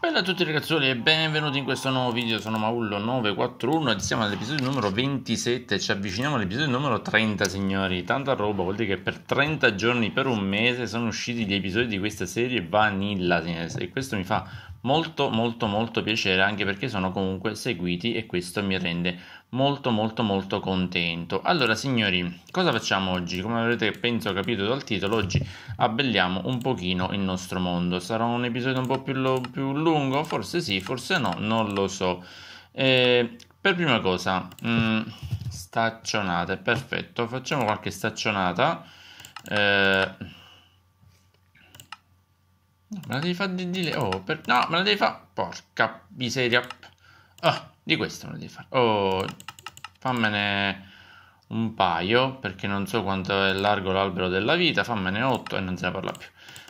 Bella a tutti ragazzoli e benvenuti in questo nuovo video, sono Maullo941 e siamo all'episodio numero 27, ci avviciniamo all'episodio numero 30 signori, tanta roba, vuol dire che per 30 giorni, per un mese sono usciti gli episodi di questa serie Vanilla e questo mi fa molto molto molto piacere anche perché sono comunque seguiti e questo mi rende molto molto molto contento allora signori cosa facciamo oggi come avrete penso capito dal titolo oggi abbelliamo un pochino il nostro mondo sarà un episodio un po' più, lo, più lungo forse sì forse no non lo so eh, per prima cosa mh, mm, staccionate perfetto facciamo qualche staccionata eh, Me la devi fare di dire. Oh, per... no, me la devi fare. Porca miseria. Oh, di questo me la devi fare. Oh, fammene un paio perché non so quanto è largo l'albero della vita. Fammene 8 e non se ne parla più.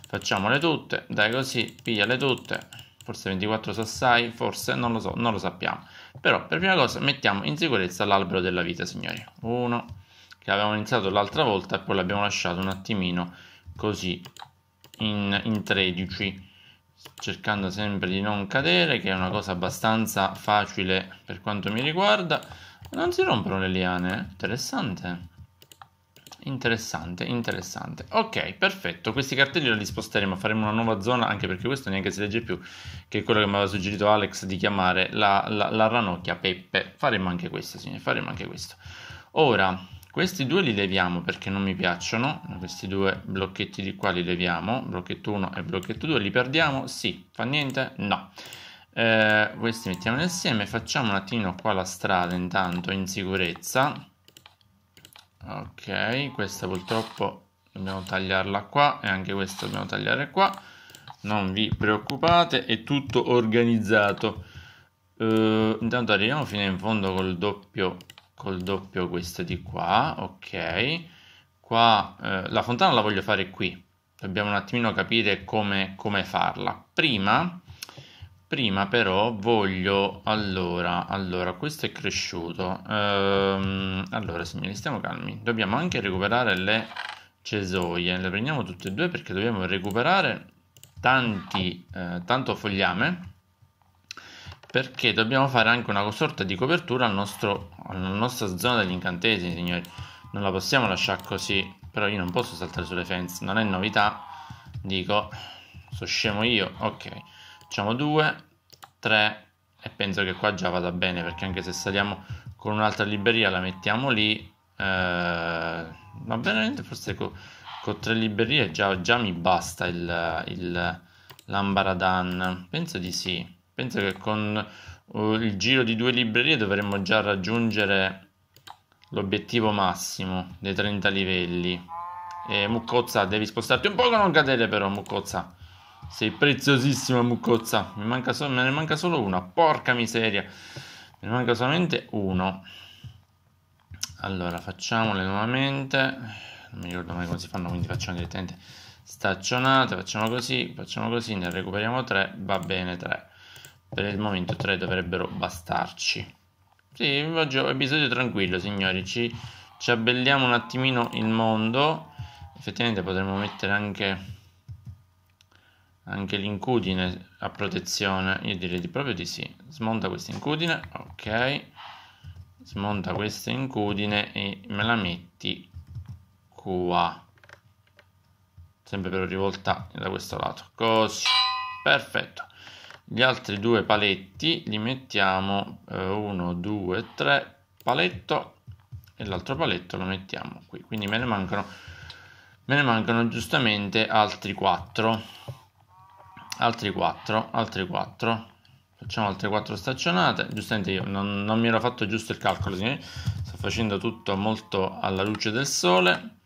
Facciamole tutte. Dai, così, pigliale tutte. Forse 24 sassai, forse non lo so, non lo sappiamo. Però per prima cosa mettiamo in sicurezza l'albero della vita, signori. Uno che avevamo iniziato l'altra volta e poi l'abbiamo lasciato un attimino così in, in 13 cercando sempre di non cadere che è una cosa abbastanza facile per quanto mi riguarda non si rompono le liane eh? interessante interessante, interessante. Ok, perfetto. Questi cartelli li sposteremo, faremo una nuova zona, anche perché questo neanche si legge più, che è quello che mi aveva suggerito Alex di chiamare la, la, la ranocchia Peppe. Faremo anche questo, signore, faremo anche questo. Ora, questi due li leviamo perché non mi piacciono, questi due blocchetti di qua li leviamo, blocchetto 1 e blocchetto 2, li perdiamo? Sì, fa niente? No. Eh, questi mettiamo insieme, facciamo un attimo qua la strada intanto in sicurezza. Ok, questa purtroppo dobbiamo tagliarla qua e anche questa dobbiamo tagliare qua. Non vi preoccupate, è tutto organizzato. Eh, intanto arriviamo fino in fondo col doppio col doppio questo di qua, ok. Qua eh, la fontana la voglio fare qui, dobbiamo un attimino capire come, come farla. Prima, prima però voglio, allora, allora, questo è cresciuto. Ehm, allora, signori, stiamo calmi. Dobbiamo anche recuperare le cesoie, le prendiamo tutte e due perché dobbiamo recuperare tanti, eh, tanto fogliame perché dobbiamo fare anche una sorta di copertura al nostro, alla nostra zona degli incantesimi, signori. Non la possiamo lasciare così, però io non posso saltare sulle fence, non è novità. Dico, sono scemo io, ok. Facciamo 2, 3 e penso che qua già vada bene, perché anche se saliamo con un'altra libreria la mettiamo lì. Eh, ma veramente forse con, con tre librerie già, già, mi basta il, il l'ambaradan. Penso di sì. Penso che con uh, il giro di due librerie dovremmo già raggiungere l'obiettivo massimo dei 30 livelli. E Muccozza, devi spostarti un po' non cadere però, Muccozza. Sei preziosissima, Muccozza. Me so- ne manca solo una, porca miseria. Me ne manca solamente uno. Allora, facciamole nuovamente. Non mi ricordo mai come si fanno, quindi facciamo direttamente staccionate. Facciamo così, facciamo così, ne recuperiamo tre, va bene tre. Per il momento tre dovrebbero bastarci. Sì, oggi è un episodio tranquillo, signori. Ci, ci abbelliamo un attimino il mondo. Effettivamente potremmo mettere anche, anche l'incudine a protezione. Io direi proprio di sì. Smonta questa incudine, ok. Smonta questa incudine e me la metti qua. Sempre però rivolta da questo lato. Così. Perfetto gli altri due paletti li mettiamo 1 2 3 paletto e l'altro paletto lo mettiamo qui quindi me ne mancano me ne mancano giustamente altri 4 altri 4 altri 4 facciamo altre 4 staccionate giustamente io non, non mi ero fatto giusto il calcolo signori. sto facendo tutto molto alla luce del sole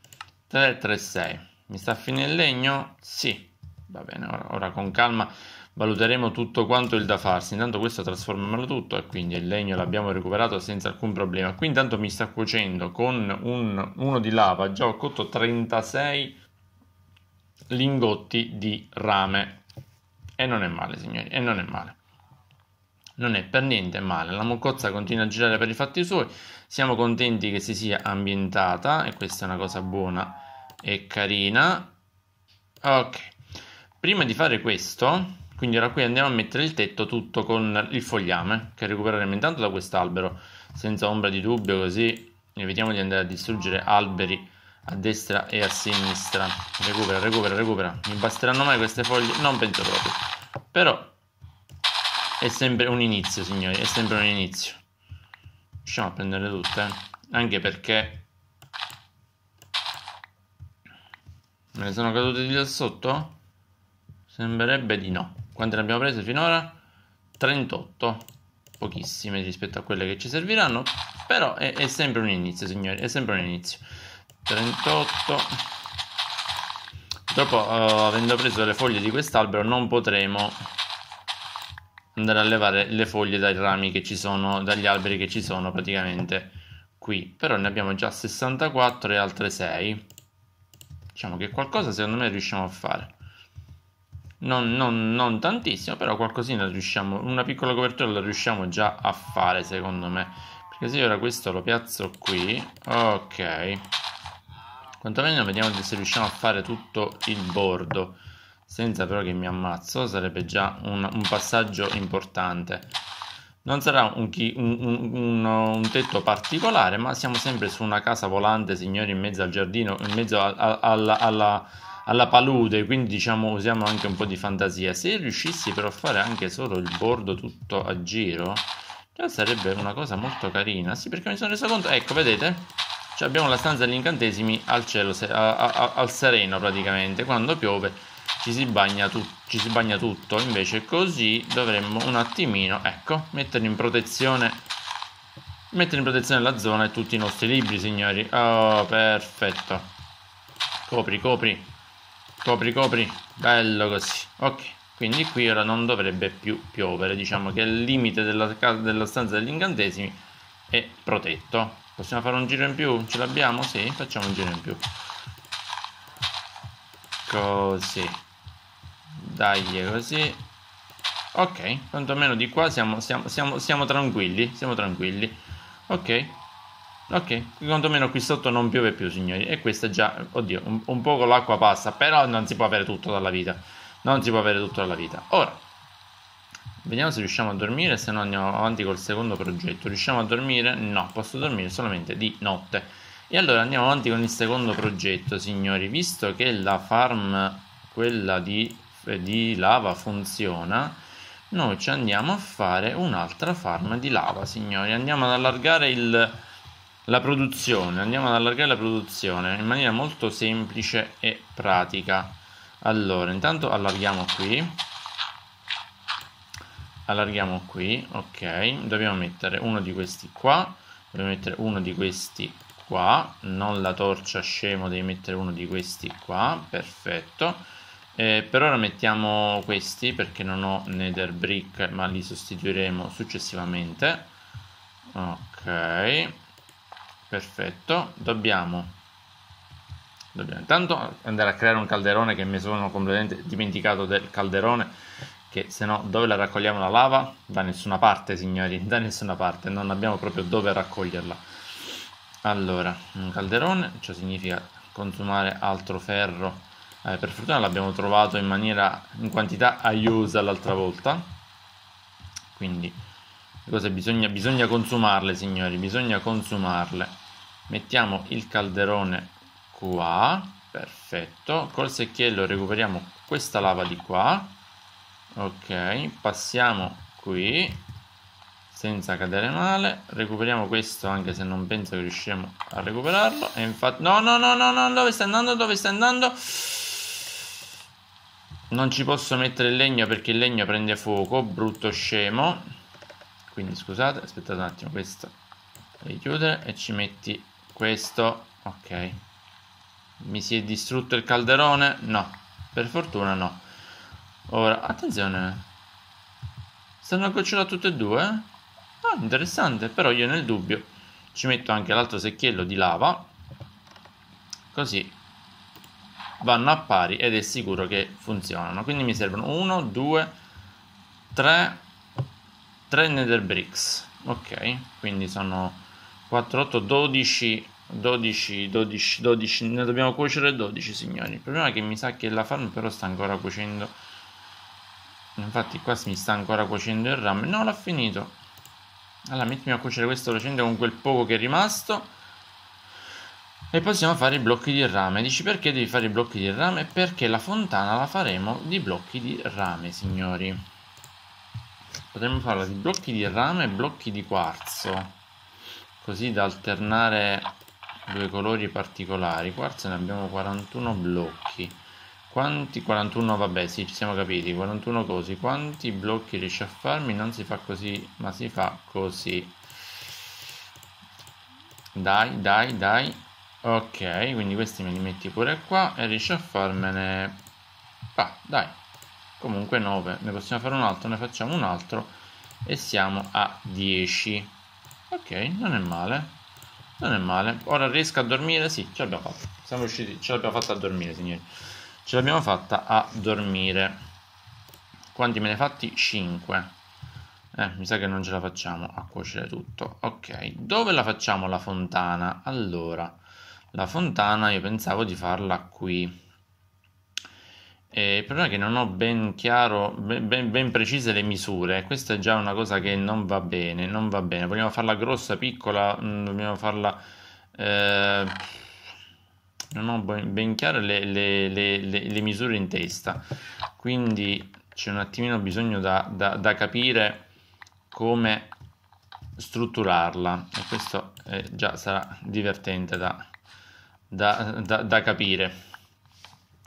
3 3 6 mi sta a fine il legno? sì va bene ora, ora con calma Valuteremo tutto quanto il da farsi. Intanto questo trasformiamolo tutto e quindi il legno l'abbiamo recuperato senza alcun problema. Qui intanto mi sta cuocendo con un, uno di lava, già ho cotto 36 lingotti di rame. E non è male, signori, e non è male non è per niente male. La moccozza continua a girare per i fatti suoi. Siamo contenti che si sia ambientata e questa è una cosa buona e carina. Ok, prima di fare questo, quindi ora qui andiamo a mettere il tetto tutto con il fogliame che recupereremo intanto da quest'albero, senza ombra di dubbio, così evitiamo di andare a distruggere alberi a destra e a sinistra. Recupera, recupera, recupera. Mi basteranno mai queste foglie? Non penso proprio. Però è sempre un inizio, signori, è sempre un inizio. Riusciamo a prenderle tutte, eh? anche perché me ne sono cadute di là sotto? Sembrerebbe di no. Quante ne abbiamo prese finora? 38 pochissime rispetto a quelle che ci serviranno però è, è sempre un inizio signori è sempre un inizio 38 Purtroppo, uh, eh, avendo preso le foglie di quest'albero, non potremo andare a levare le foglie dai rami che ci sono, dagli alberi che ci sono praticamente qui. Però ne abbiamo già 64 e altre 6. Diciamo che qualcosa secondo me riusciamo a fare non, non, non tantissimo, però qualcosina riusciamo, una piccola copertura la riusciamo già a fare secondo me. Perché se io ora questo lo piazzo qui, ok, quantomeno vediamo se riusciamo a fare tutto il bordo, senza però che mi ammazzo, sarebbe già un, un passaggio importante. Non sarà un, un, un, un, tetto particolare, ma siamo sempre su una casa volante, signori, in mezzo al giardino, in mezzo a, alla, alla alla palude, quindi diciamo usiamo anche un po' di fantasia. Se riuscissi però a fare anche solo il bordo tutto a giro, già sarebbe una cosa molto carina. Sì, perché mi sono reso conto, ecco, vedete? Cioè abbiamo la stanza degli incantesimi al cielo, a, a, al sereno praticamente, quando piove ci si, bagna ci si bagna tutto, invece così dovremmo un attimino, ecco, mettere in protezione mettere in protezione la zona e tutti i nostri libri, signori. Oh, perfetto. Copri, copri copri copri bello così ok quindi qui ora non dovrebbe più piovere diciamo che il limite della, della stanza degli incantesimi è protetto possiamo fare un giro in più ce l'abbiamo? sì facciamo un giro in più così dai così ok quantomeno di qua siamo, siamo, siamo, siamo tranquilli siamo tranquilli ok Ok, quantomeno qui sotto non piove più, signori. E questa già, oddio, un, un po' l'acqua passa, però non si può avere tutto dalla vita. Non si può avere tutto dalla vita. Ora, vediamo se riusciamo a dormire, se no andiamo avanti col secondo progetto. Riusciamo a dormire? No, posso dormire solamente di notte. E allora andiamo avanti con il secondo progetto, signori. Visto che la farm, quella di, eh, di lava, funziona, noi ci andiamo a fare un'altra farm di lava, signori. Andiamo ad allargare il la produzione, andiamo ad allargare la produzione in maniera molto semplice e pratica. Allora, intanto allarghiamo qui, allarghiamo qui, ok, dobbiamo mettere uno di questi qua, dobbiamo mettere uno di questi qua, non la torcia scemo, devi mettere uno di questi qua, perfetto. Eh, per ora mettiamo questi perché non ho nether brick ma li sostituiremo successivamente. Ok perfetto dobbiamo, dobbiamo intanto andare a creare un calderone che mi sono completamente dimenticato del calderone che se no dove la raccogliamo la lava? Da nessuna parte signori, da nessuna parte, non abbiamo proprio dove raccoglierla. Allora, un calderone, ciò significa consumare altro ferro, eh, per fortuna l'abbiamo trovato in maniera, in quantità aiuta l'altra volta, quindi le cose bisogna, bisogna consumarle signori, bisogna consumarle mettiamo il calderone qua perfetto col secchiello recuperiamo questa lava di qua ok passiamo qui senza cadere male recuperiamo questo anche se non penso che riusciremo a recuperarlo e infatti no no no no no dove sta andando dove sta andando non ci posso mettere il legno perché il legno prende fuoco brutto scemo quindi scusate aspettate un attimo questo, devi e ci metti questo ok mi si è distrutto il calderone no per fortuna no ora attenzione stanno a gocciola tutte e due ah interessante però io nel dubbio ci metto anche l'altro secchiello di lava così vanno a pari ed è sicuro che funzionano quindi mi servono 1 2 3 3 nether bricks ok quindi sono 4 8 12 12, 12, 12, ne dobbiamo cuocere 12 signori. Il problema è che mi sa che la farm però sta ancora cuocendo. Infatti qua mi sta ancora cuocendo il rame. No, l'ha finito. Allora mettimi a cuocere questo velocemente con quel poco che è rimasto. E possiamo fare i blocchi di rame. Dici perché devi fare i blocchi di rame? Perché la fontana la faremo di blocchi di rame, signori. Potremmo farla di blocchi di rame e blocchi di quarzo. Così da alternare due colori particolari quarzo ne abbiamo 41 blocchi quanti 41 vabbè sì ci siamo capiti 41 così quanti blocchi riesci a farmi non si fa così ma si fa così dai dai dai ok quindi questi me li metti pure qua e riesci a farmene ah, dai comunque 9 ne possiamo fare un altro ne facciamo un altro e siamo a 10 ok non è male non è male. Ora riesco a dormire? Sì, ce l'abbiamo fatta. Siamo riusciti, ce l'abbiamo fatta a dormire, signori. Ce l'abbiamo fatta a dormire. Quanti me ne fatti? 5. Eh, mi sa che non ce la facciamo a cuocere tutto. Ok, dove la facciamo la fontana? Allora, la fontana io pensavo di farla qui. Eh, il problema è che non ho ben chiaro, ben, ben, ben, precise le misure, questa è già una cosa che non va bene, non va bene. Vogliamo farla grossa, piccola, dobbiamo mm, farla... Eh, non ho ben, ben chiare le, le, le, le, misure in testa, quindi c'è un attimino bisogno da, da, da capire come strutturarla e questo eh, già sarà divertente da, da capire.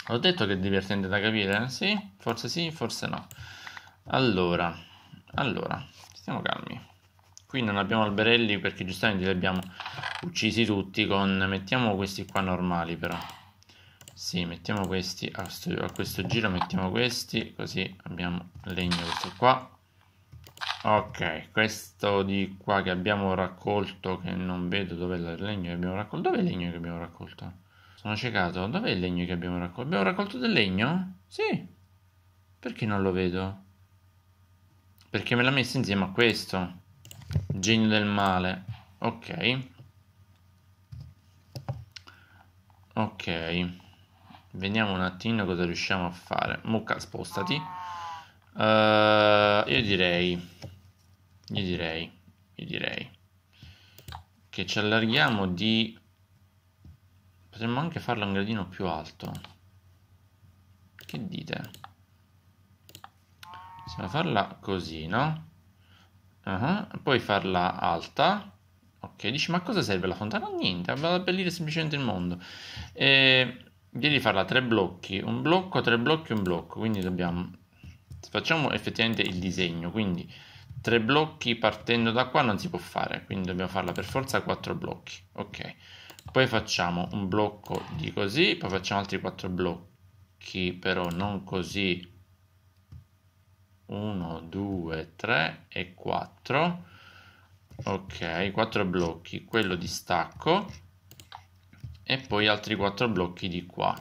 L'ho detto che è divertente da capire? Eh? Sì? Forse sì, forse no. Allora, allora, stiamo calmi. Qui non abbiamo alberelli perché giustamente li abbiamo uccisi tutti con... Mettiamo questi qua normali però. Sì, mettiamo questi a, sto, a questo giro, mettiamo questi, così abbiamo legno questo qua. Ok, questo di qua che abbiamo raccolto, che non vedo dove è il legno che abbiamo raccolto. Dove è il legno che abbiamo raccolto? Sono ciecato. Dov'è il legno che abbiamo raccolto? Abbiamo raccolto del legno? Sì. Perché non lo vedo? Perché me l'ha messo insieme a questo. Genio del male. Ok. Ok. Vediamo un attimo cosa riusciamo a fare. Mucca, spostati. Uh, io direi... Io direi... Io direi... Che ci allarghiamo di Potremmo anche farla un gradino più alto. Che dite? Possiamo farla così, no? Uh -huh. Poi farla alta. Ok, dici ma cosa serve la fontana? Niente, va ad abbellire semplicemente il mondo. E devi farla tre blocchi, un blocco, tre blocchi, un blocco. Quindi dobbiamo... Facciamo effettivamente il disegno, quindi tre blocchi partendo da qua non si può fare, quindi dobbiamo farla per forza quattro blocchi. Ok poi facciamo un blocco di così poi facciamo altri quattro blocchi però non così 1 2 3 e 4 ok 4 blocchi quello di stacco e poi altri 4 blocchi di qua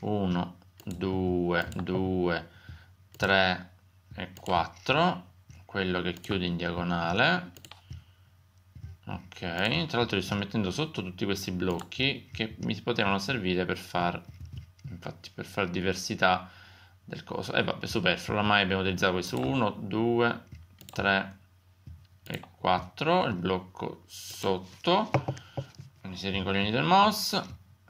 1 2 2 3 e 4 quello che chiude in diagonale ok tra l'altro li sto mettendo sotto tutti questi blocchi che mi potevano servire per far infatti per far diversità del coso e eh, vabbè superfluo ormai abbiamo utilizzato questo 1 2 3 e 4 il blocco sotto quindi si rincoglioni del mouse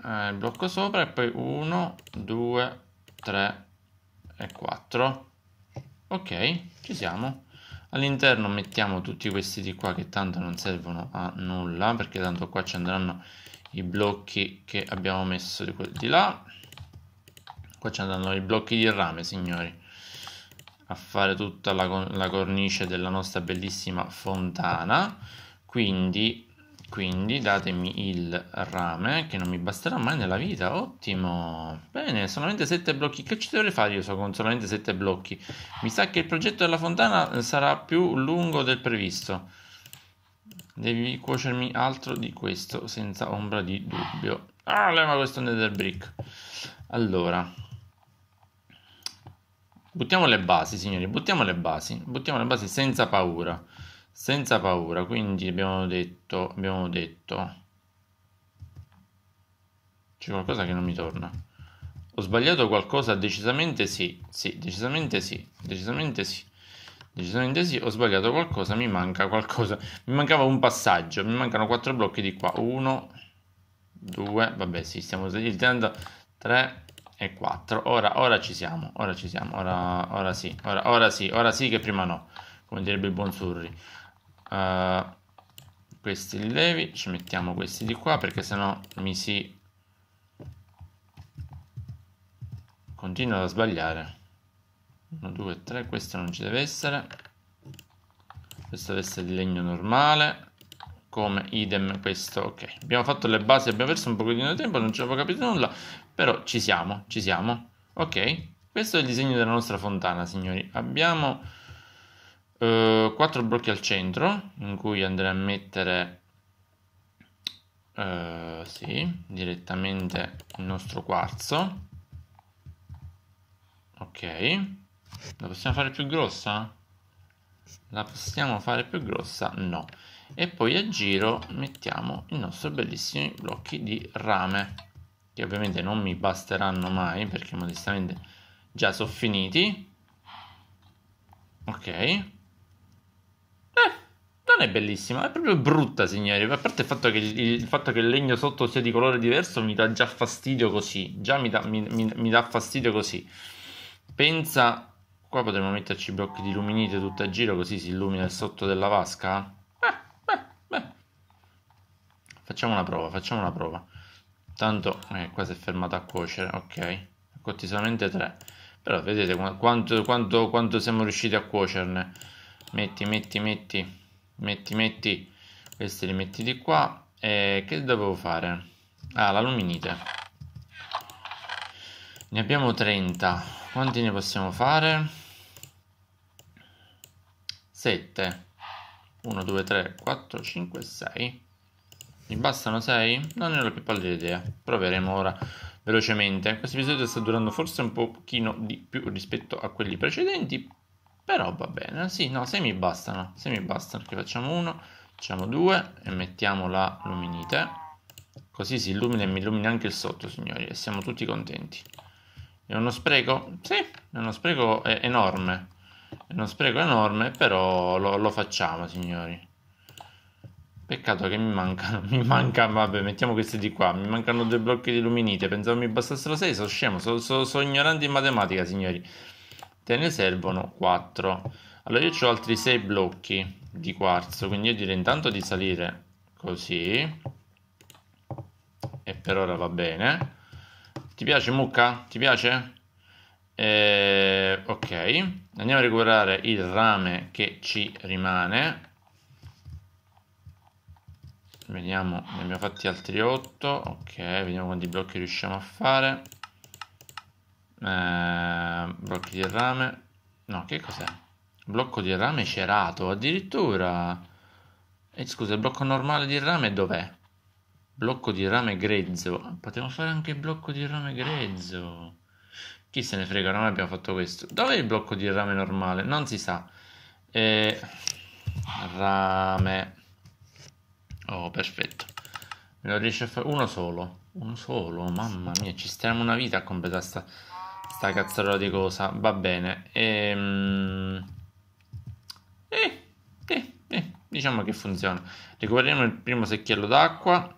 eh, il blocco sopra e poi 1 2 3 e 4 ok ci siamo all'interno mettiamo tutti questi di qua che tanto non servono a nulla perché tanto qua ci andranno i blocchi che abbiamo messo di, di là qua ci andranno i blocchi di rame signori a fare tutta la, la cornice della nostra bellissima fontana quindi quindi datemi il rame che non mi basterà mai nella vita ottimo bene solamente 7 blocchi che ci dovrei fare io so con solamente 7 blocchi mi sa che il progetto della fontana sarà più lungo del previsto devi cuocermi altro di questo senza ombra di dubbio ah leva questo nether brick allora buttiamo le basi signori buttiamo le basi buttiamo le basi senza paura senza paura, quindi abbiamo detto, abbiamo detto, c'è qualcosa che non mi torna. Ho sbagliato qualcosa? Decisamente sì, sì, decisamente sì, decisamente sì. Decisamente sì, ho sbagliato qualcosa, mi manca qualcosa. Mi mancava un passaggio, mi mancano quattro blocchi di qua. Uno, due, vabbè sì, stiamo utilizzando tre e quattro. Ora, ora ci siamo, ora ci siamo, ora, ora sì, ora, ora sì, ora sì che prima no, come direbbe il buon Surri uh, questi levi, ci mettiamo questi di qua perché sennò mi si continua a sbagliare 1 2 3 questo non ci deve essere questo deve essere di legno normale come idem questo ok abbiamo fatto le basi abbiamo perso un pochettino di tempo non ci avevo capito nulla però ci siamo ci siamo ok questo è il disegno della nostra fontana signori abbiamo eh, 4 blocchi al centro in cui andrei a mettere eh, sì, direttamente il nostro quarzo ok la possiamo fare più grossa? la possiamo fare più grossa? no e poi a giro mettiamo i nostri bellissimi blocchi di rame che ovviamente non mi basteranno mai perché modestamente già sono finiti ok eh, non è bellissima, è proprio brutta, signori. A parte il fatto che il, il fatto che il legno sotto sia di colore diverso mi dà già fastidio così. Già mi dà, mi, mi, mi dà fastidio così. Pensa. Qua potremmo metterci blocchi di luminite tutto a giro così si illumina il sotto della vasca. Beh, beh, beh. Facciamo una prova, facciamo una prova. Tanto eh, qua si è fermata a cuocere, ok. Cotti solamente tre. Però vedete quanto, quanto, quanto siamo riusciti a cuocerne metti metti metti metti metti questi li metti di qua e che dovevo fare? ah l'aluminite ne abbiamo 30 quanti ne possiamo fare? 7 1 2 3 4 5 6 mi bastano 6? non ne ho più pallida idea proveremo ora velocemente questo episodio sta durando forse un pochino di più rispetto a quelli precedenti però va bene, sì, no, se mi bastano, se mi bastano, perché facciamo uno, facciamo due e mettiamo la luminite. Così si illumina e mi illumina anche il sotto, signori, e siamo tutti contenti. È uno spreco? Sì, è uno spreco enorme. È uno spreco enorme, però lo, lo facciamo, signori. Peccato che mi mancano, mi manca, vabbè, mettiamo questi di qua, mi mancano due blocchi di luminite, pensavo mi bastassero sei, sono scemo, sono so, so ignorante in matematica, signori te ne servono 4 allora io ho altri 6 blocchi di quarzo quindi io direi intanto di salire così e per ora va bene ti piace mucca? ti piace? Eh, ok andiamo a recuperare il rame che ci rimane vediamo ne abbiamo fatti altri 8 ok vediamo quanti blocchi riusciamo a fare eh, blocchi di rame no che cos'è blocco di rame cerato addirittura e eh, scusa il blocco normale di rame dov'è blocco di rame grezzo potevo fare anche blocco di rame grezzo chi se ne frega non abbiamo fatto questo dov'è il blocco di rame normale non si sa eh, rame oh perfetto me lo riesce a fare uno solo uno solo mamma mia ci stiamo una vita a completare sta sta cazzarola di cosa, va bene. Ehm... Eh, eh, eh, diciamo che funziona. Recuperiamo il primo secchiello d'acqua,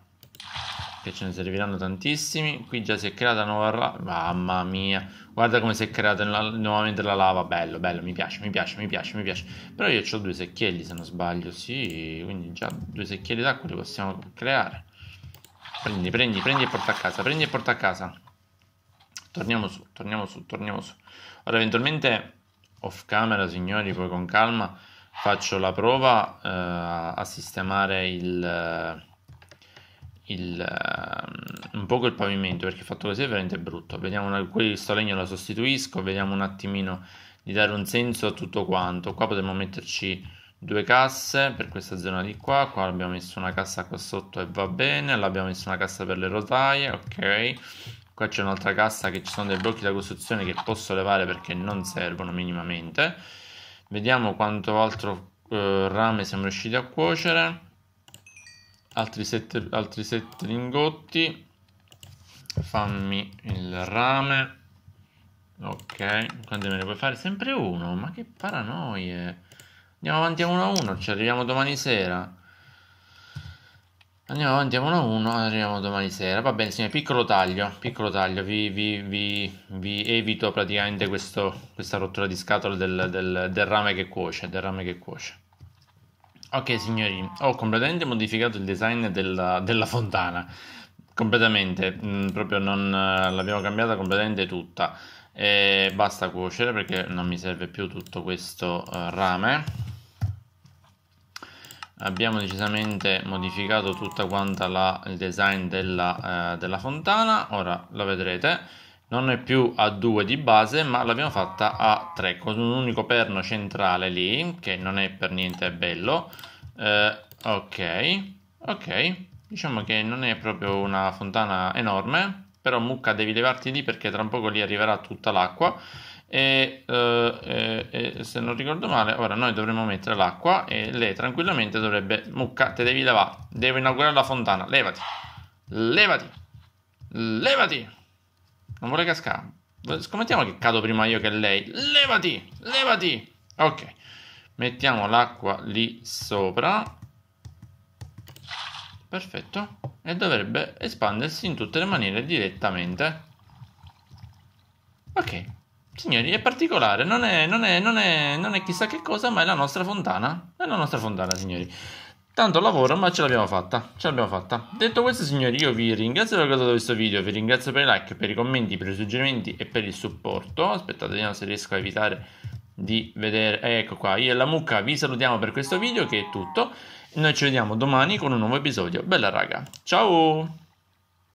che ce ne serviranno tantissimi. Qui già si è creata nuova mamma mia. Guarda come si è creata nuovamente la lava, bello, bello, mi piace, mi piace, mi piace, mi piace. Però io ho due secchielli se non sbaglio, sì, quindi già due secchielli d'acqua li possiamo creare. Prendi, prendi, prendi e porta a casa, prendi e porta a casa torniamo su, torniamo su, torniamo su. Ora eventualmente off camera, signori, poi con calma faccio la prova eh, a sistemare il, eh, il, um, un poco il pavimento perché fatto così è veramente brutto. Vediamo una, questo legno lo sostituisco, vediamo un attimino di dare un senso a tutto quanto. Qua potremmo metterci due casse per questa zona di qua, qua abbiamo messo una cassa qua sotto e va bene, l'abbiamo messo una cassa per le rotaie, ok Qua c'è un'altra cassa che ci sono dei blocchi da costruzione che posso levare perché non servono minimamente. Vediamo quanto altro eh, rame siamo riusciti a cuocere. Altri 7 altri sette lingotti. Fammi il rame. Ok, quanti me ne puoi fare? Sempre uno, ma che paranoie. Andiamo avanti a uno a uno, ci arriviamo domani sera. Andiamo avanti a 1-1, arriviamo domani sera. Va bene, signore, piccolo taglio, piccolo taglio. Vi, vi, vi, vi evito praticamente questo, questa rottura di scatole del, del, del, rame che cuoce, del rame che cuoce. Ok, signori, ho completamente modificato il design della, della fontana. Completamente, mh, mm, proprio non eh, l'abbiamo cambiata completamente tutta. E basta cuocere perché non mi serve più tutto questo uh, rame abbiamo decisamente modificato tutta quanta la, il design della, eh, della fontana ora lo vedrete non è più a 2 di base ma l'abbiamo fatta a 3 con un unico perno centrale lì che non è per niente bello eh, ok ok diciamo che non è proprio una fontana enorme però mucca devi levarti lì perché tra un poco lì arriverà tutta l'acqua e, eh, e, eh, eh, se non ricordo male ora noi dovremmo mettere l'acqua e lei tranquillamente dovrebbe mucca te devi lavare devo inaugurare la fontana levati levati levati non vuole cascare scommettiamo che cado prima io che lei levati levati ok mettiamo l'acqua lì sopra perfetto e dovrebbe espandersi in tutte le maniere direttamente ok Signori, è particolare, non è, non, è, non, è, non è, chissà che cosa, ma è la nostra fontana. È la nostra fontana, signori. Tanto lavoro, ma ce l'abbiamo fatta. Ce l'abbiamo fatta. Detto questo, signori, io vi ringrazio per aver guardato questo video. Vi ringrazio per i like, per i commenti, per i suggerimenti e per il supporto. Aspettate, vediamo se riesco a evitare di vedere. Eh, ecco qua, io e la mucca vi salutiamo per questo video, che è tutto. Noi ci vediamo domani con un nuovo episodio. Bella raga. Ciao!